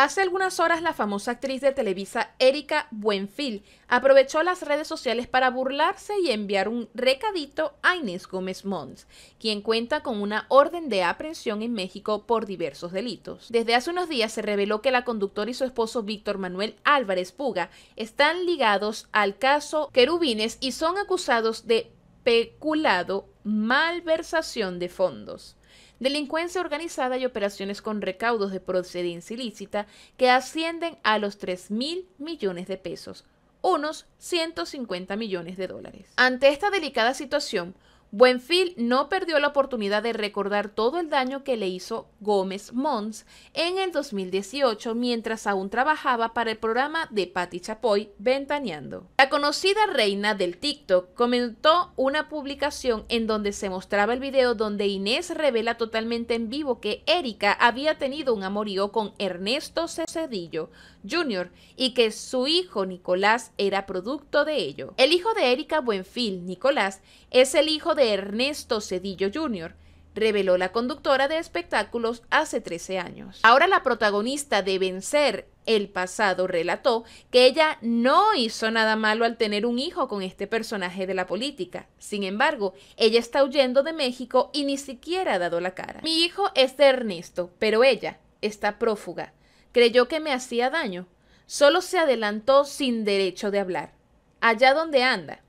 Hace algunas horas la famosa actriz de Televisa Erika Buenfil aprovechó las redes sociales para burlarse y enviar un recadito a Inés Gómez Mons, quien cuenta con una orden de aprehensión en México por diversos delitos. Desde hace unos días se reveló que la conductora y su esposo Víctor Manuel Álvarez Puga están ligados al caso Querubines y son acusados de peculado malversación de fondos delincuencia organizada y operaciones con recaudos de procedencia ilícita que ascienden a los 3 mil millones de pesos, unos 150 millones de dólares. Ante esta delicada situación, Buenfil no perdió la oportunidad de recordar todo el daño que le hizo Gómez Mons en el 2018 mientras aún trabajaba para el programa de Patti Chapoy, Ventaneando. La conocida reina del TikTok comentó una publicación en donde se mostraba el video donde Inés revela totalmente en vivo que Erika había tenido un amorío con Ernesto Cedillo Jr. y que su hijo Nicolás era producto de ello. El hijo de Erika Buenfil, Nicolás, es el hijo de de Ernesto Cedillo Jr., reveló la conductora de espectáculos hace 13 años. Ahora la protagonista de Vencer el pasado relató que ella no hizo nada malo al tener un hijo con este personaje de la política. Sin embargo, ella está huyendo de México y ni siquiera ha dado la cara. Mi hijo es de Ernesto, pero ella está prófuga. Creyó que me hacía daño. Solo se adelantó sin derecho de hablar. Allá donde anda.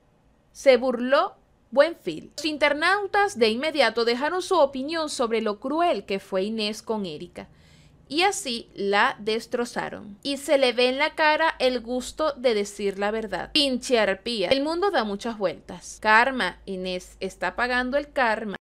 Se burló film. Los internautas de inmediato dejaron su opinión sobre lo cruel que fue Inés con Erika. Y así la destrozaron. Y se le ve en la cara el gusto de decir la verdad. Pinche arpía. El mundo da muchas vueltas. Karma, Inés, está pagando el karma.